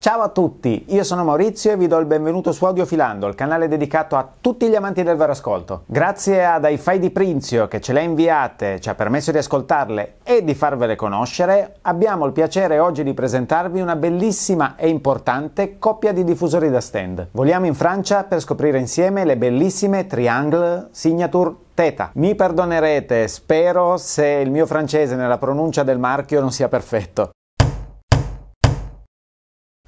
Ciao a tutti, io sono Maurizio e vi do il benvenuto su Audio Filando, il canale dedicato a tutti gli amanti del vero ascolto. Grazie ad iFi di Prinzio che ce le ha inviate, ci ha permesso di ascoltarle e di farvele conoscere, abbiamo il piacere oggi di presentarvi una bellissima e importante coppia di diffusori da stand. Voliamo in Francia per scoprire insieme le bellissime Triangle Signature Teta. Mi perdonerete, spero se il mio francese nella pronuncia del marchio non sia perfetto.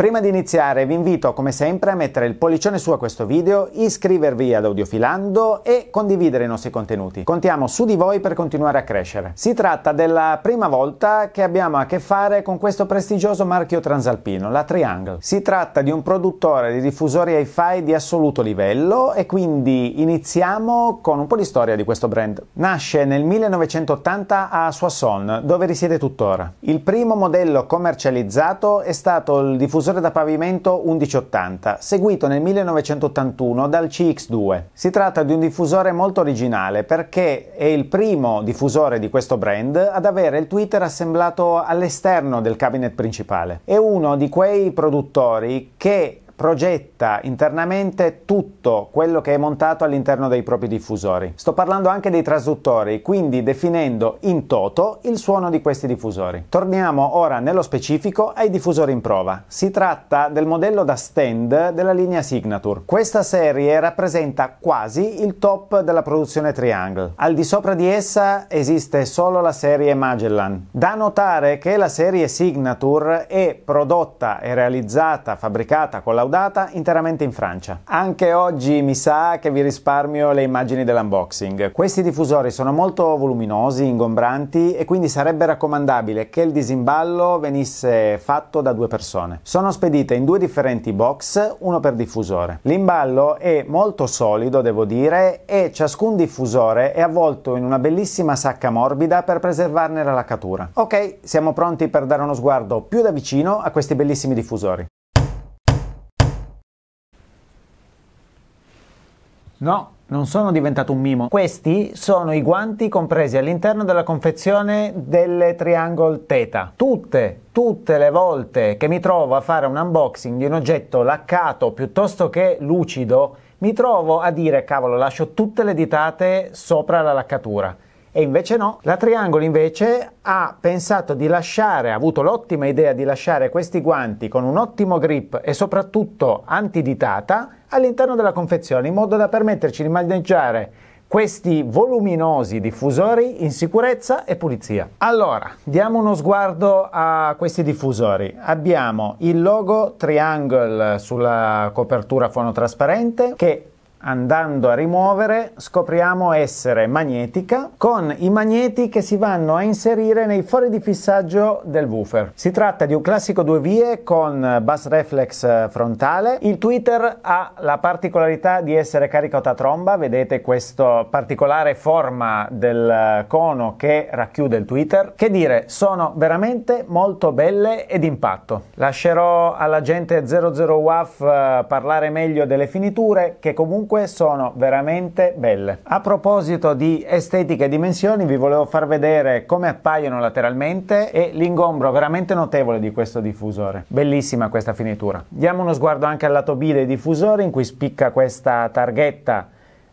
Prima di iniziare vi invito come sempre a mettere il pollicione su a questo video, iscrivervi ad Audiofilando e condividere i nostri contenuti. Contiamo su di voi per continuare a crescere. Si tratta della prima volta che abbiamo a che fare con questo prestigioso marchio transalpino, la Triangle. Si tratta di un produttore di diffusori hi-fi di assoluto livello e quindi iniziamo con un po' di storia di questo brand. Nasce nel 1980 a Soissons, dove risiede tuttora. Il primo modello commercializzato è stato il diffusore propulsore da pavimento 1180, seguito nel 1981 dal CX2. Si tratta di un diffusore molto originale perché è il primo diffusore di questo brand ad avere il Twitter assemblato all'esterno del cabinet principale. È uno di quei produttori che progetta internamente tutto quello che è montato all'interno dei propri diffusori. Sto parlando anche dei trasduttori, quindi definendo in toto il suono di questi diffusori. Torniamo ora nello specifico ai diffusori in prova. Si tratta del modello da stand della linea Signature. Questa serie rappresenta quasi il top della produzione Triangle. Al di sopra di essa esiste solo la serie Magellan. Da notare che la serie Signature è prodotta e realizzata, fabbricata con l'audio saldata interamente in Francia. Anche oggi mi sa che vi risparmio le immagini dell'unboxing. Questi diffusori sono molto voluminosi, ingombranti e quindi sarebbe raccomandabile che il disimballo venisse fatto da due persone. Sono spedite in due differenti box, uno per diffusore. L'imballo è molto solido, devo dire, e ciascun diffusore è avvolto in una bellissima sacca morbida per preservarne la laccatura. Ok, siamo pronti per dare uno sguardo più da vicino a questi bellissimi diffusori. No, non sono diventato un mimo. Questi sono i guanti compresi all'interno della confezione delle Triangle Teta. Tutte, tutte le volte che mi trovo a fare un unboxing di un oggetto laccato piuttosto che lucido, mi trovo a dire cavolo, lascio tutte le ditate sopra la laccatura. E invece no. La Triangolo invece ha pensato di lasciare, ha avuto l'ottima idea di lasciare questi guanti con un ottimo grip e soprattutto antiditata all'interno della confezione in modo da permetterci di maneggiare questi voluminosi diffusori in sicurezza e pulizia. Allora, diamo uno sguardo a questi diffusori. Abbiamo il logo Triangle sulla copertura fonotrasparente che andando a rimuovere scopriamo essere magnetica con i magneti che si vanno a inserire nei fori di fissaggio del woofer. Si tratta di un classico due vie con bus reflex frontale. Il tweeter ha la particolarità di essere caricato a tromba, vedete questa particolare forma del cono che racchiude il tweeter. Che dire, sono veramente molto belle e d'impatto. Lascerò alla gente 00 WAF eh, parlare meglio delle finiture che comunque comunque sono veramente belle. A proposito di estetica e dimensioni vi volevo far vedere come appaiono lateralmente e l'ingombro veramente notevole di questo diffusore. Bellissima questa finitura. Diamo uno sguardo anche al lato B dei diffusori in cui spicca questa targhetta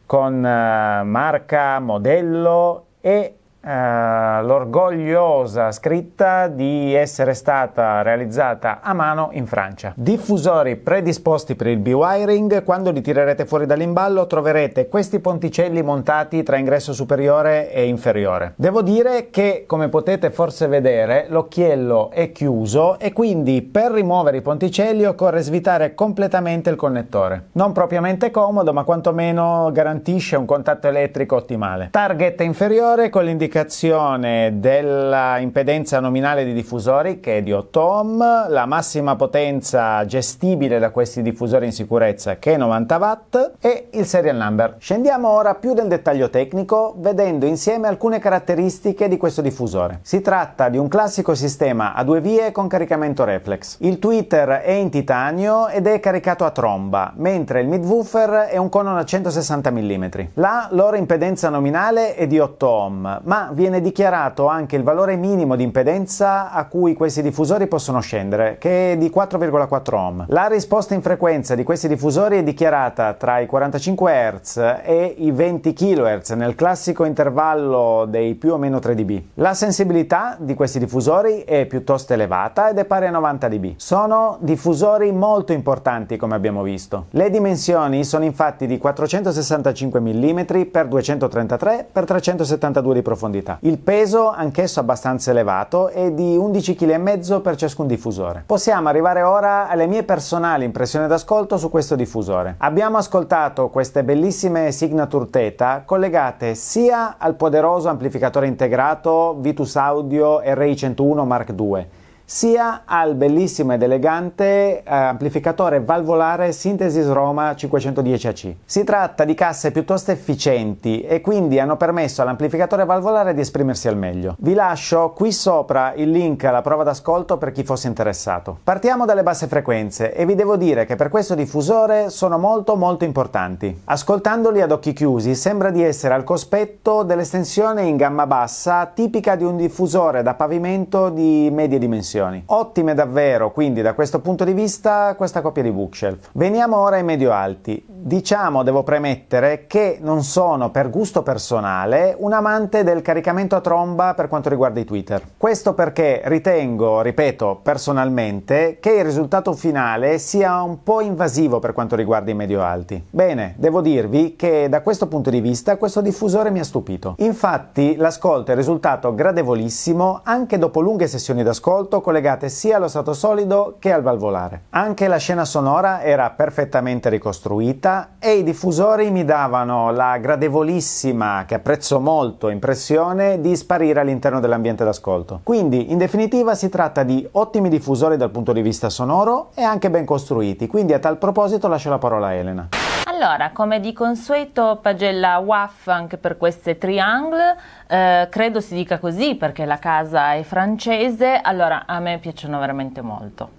con eh, marca, modello e eh, l'orgogliosa scritta di essere stata realizzata a mano in Francia. Diffusori predisposti per il B-wiring, quando li tirerete fuori dall'imballo troverete questi ponticelli montati tra ingresso superiore e inferiore. Devo dire che come potete forse vedere l'occhiello è chiuso e quindi per rimuovere i ponticelli occorre svitare completamente il connettore. Non propriamente comodo ma quantomeno garantisce un contatto elettrico ottimale. Target inferiore con l'indicazione applicazione dell'impedenza nominale di diffusori che è di 8 ohm, la massima potenza gestibile da questi diffusori in sicurezza che è 90 watt e il serial number. Scendiamo ora più nel dettaglio tecnico vedendo insieme alcune caratteristiche di questo diffusore. Si tratta di un classico sistema a due vie con caricamento reflex. Il tweeter è in titanio ed è caricato a tromba, mentre il midwoofer è un cono a 160 mm. La loro impedenza nominale è di 8 ohm, ma viene dichiarato anche il valore minimo di impedenza a cui questi diffusori possono scendere, che è di 4,4 ohm. La risposta in frequenza di questi diffusori è dichiarata tra i 45 Hz e i 20 kHz nel classico intervallo dei più o meno 3 dB. La sensibilità di questi diffusori è piuttosto elevata ed è pari a 90 dB. Sono diffusori molto importanti come abbiamo visto. Le dimensioni sono infatti di 465 mm x 233 x 372 di profondità profondità. Il peso, anch'esso abbastanza elevato, è di 11,5 kg per ciascun diffusore. Possiamo arrivare ora alle mie personali impressioni d'ascolto su questo diffusore. Abbiamo ascoltato queste bellissime signature Teta collegate sia al poderoso amplificatore integrato Vitus Audio RI101 Mark II, sia al bellissimo ed elegante eh, amplificatore valvolare Synthesis Roma 510AC. Si tratta di casse piuttosto efficienti e quindi hanno permesso all'amplificatore valvolare di esprimersi al meglio. Vi lascio qui sopra il link alla prova d'ascolto per chi fosse interessato. Partiamo dalle basse frequenze e vi devo dire che per questo diffusore sono molto molto importanti. Ascoltandoli ad occhi chiusi sembra di essere al cospetto dell'estensione in gamma bassa tipica di un diffusore da pavimento di medie dimensioni recensioni. Ottime davvero, quindi da questo punto di vista questa coppia di bookshelf. Veniamo ora ai medio alti. Diciamo, devo premettere, che non sono per gusto personale un amante del caricamento a tromba per quanto riguarda i Twitter. Questo perché ritengo, ripeto, personalmente, che il risultato finale sia un po' invasivo per quanto riguarda i medio alti. Bene, devo dirvi che da questo punto di vista questo diffusore mi ha stupito. Infatti l'ascolto è risultato gradevolissimo anche dopo lunghe sessioni d'ascolto collegate sia allo stato solido che al valvolare. Anche la scena sonora era perfettamente ricostruita e i diffusori mi davano la gradevolissima, che apprezzo molto, impressione di sparire all'interno dell'ambiente d'ascolto. Quindi, in definitiva, si tratta di ottimi diffusori dal punto di vista sonoro e anche ben costruiti, quindi a tal proposito lascio la parola a Elena. Allora, come di consueto, pagella WAF anche per queste triangle, eh, credo si dica così perché la casa è francese, allora a me piacciono veramente molto.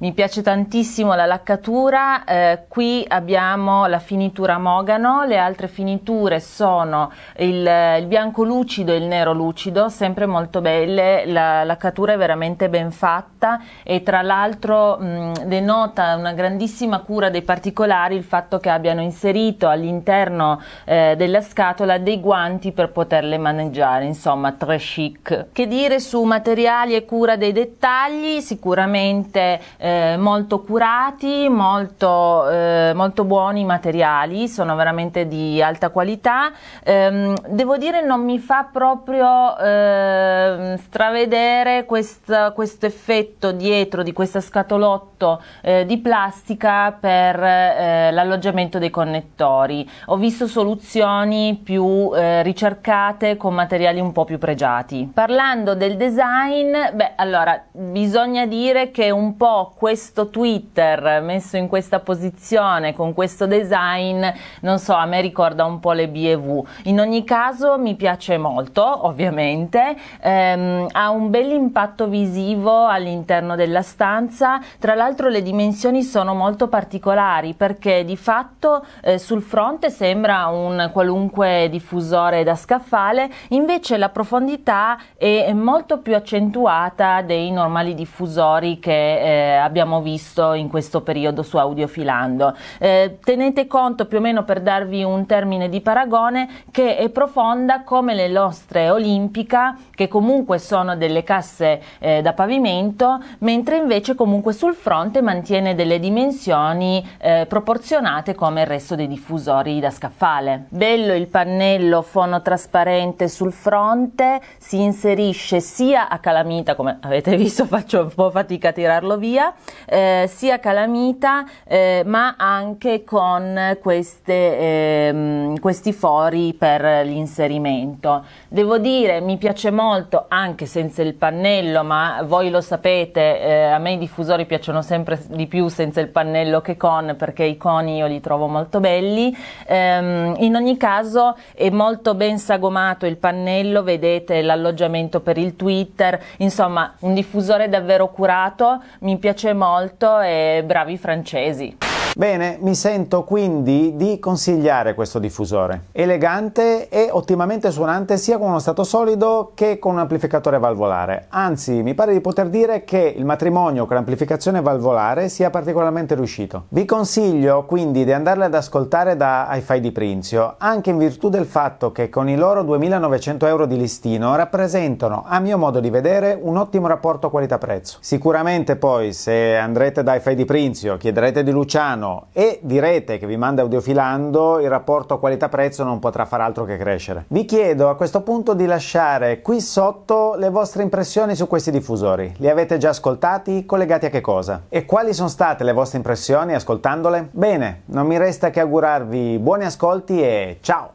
Mi piace tantissimo la laccatura, eh, qui abbiamo la finitura mogano, le altre finiture sono il, il bianco lucido e il nero lucido, sempre molto belle, la laccatura è veramente ben fatta e tra l'altro denota una grandissima cura dei particolari il fatto che abbiano inserito all'interno eh, della scatola dei guanti per poterle maneggiare, insomma, tre chic. Che dire su materiali e cura dei dettagli? Sicuramente eh, eh, molto curati, molto, eh, molto, buoni i materiali, sono veramente di alta qualità. Eh, devo dire non mi fa proprio ehm, stravedere questo quest effetto dietro di questo scatolotto eh, di plastica per eh, l'alloggiamento dei connettori. Ho visto soluzioni più eh, ricercate con materiali un po' più pregiati. Parlando del design, beh allora bisogna dire che un po' questo Twitter messo in questa posizione con questo design, non so, a me ricorda un po' le BV. In ogni caso mi piace molto, ovviamente, ehm, ha un bel impatto visivo all'interno della stanza, tra l'altro le dimensioni sono molto particolari perché di fatto eh, sul fronte sembra un qualunque diffusore da scaffale, invece la profondità è molto più accentuata dei normali diffusori che eh, abbiamo visto in questo periodo su Audiofilando. Eh, tenete conto più o meno per darvi un termine di paragone che è profonda come le nostre Olimpica che comunque sono delle casse eh, da pavimento mentre invece comunque sul fronte mantiene delle dimensioni eh, proporzionate come il resto dei diffusori da scaffale. Bello il pannello fonotrasparente sul fronte, si inserisce sia a calamita come avete visto faccio un po' fatica a tirarlo via eh, sia calamita eh, ma anche con queste, eh, questi fori per l'inserimento. Devo dire mi piace molto anche senza il pannello ma voi lo sapete eh, a me i diffusori piacciono sempre di più senza il pannello che con perché i coni io li trovo molto belli. Ehm, in ogni caso è molto ben sagomato il pannello, vedete l'alloggiamento per il Twitter, insomma un diffusore davvero curato, mi piace piace molto e Bravi francesi. Bene, mi sento quindi di consigliare questo diffusore. Elegante e ottimamente suonante sia con uno stato solido che con un amplificatore valvolare. Anzi, mi pare di poter dire che il matrimonio con l'amplificazione valvolare sia particolarmente riuscito. Vi consiglio quindi di andarle ad ascoltare da Hi-Fi di Prinzio, anche in virtù del fatto che con i loro 2900 euro di listino rappresentano, a mio modo di vedere, un ottimo rapporto qualità-prezzo. Sicuramente poi se andrete da Hi-Fi di Prinzio, chiederete di Luciano, italiano e direte che vi manda audiofilando, il rapporto qualità-prezzo non potrà far altro che crescere. Vi chiedo a questo punto di lasciare qui sotto le vostre impressioni su questi diffusori. Li avete già ascoltati? Collegati a che cosa? E quali sono state le vostre impressioni ascoltandole? Bene, non mi resta che augurarvi buoni ascolti e ciao!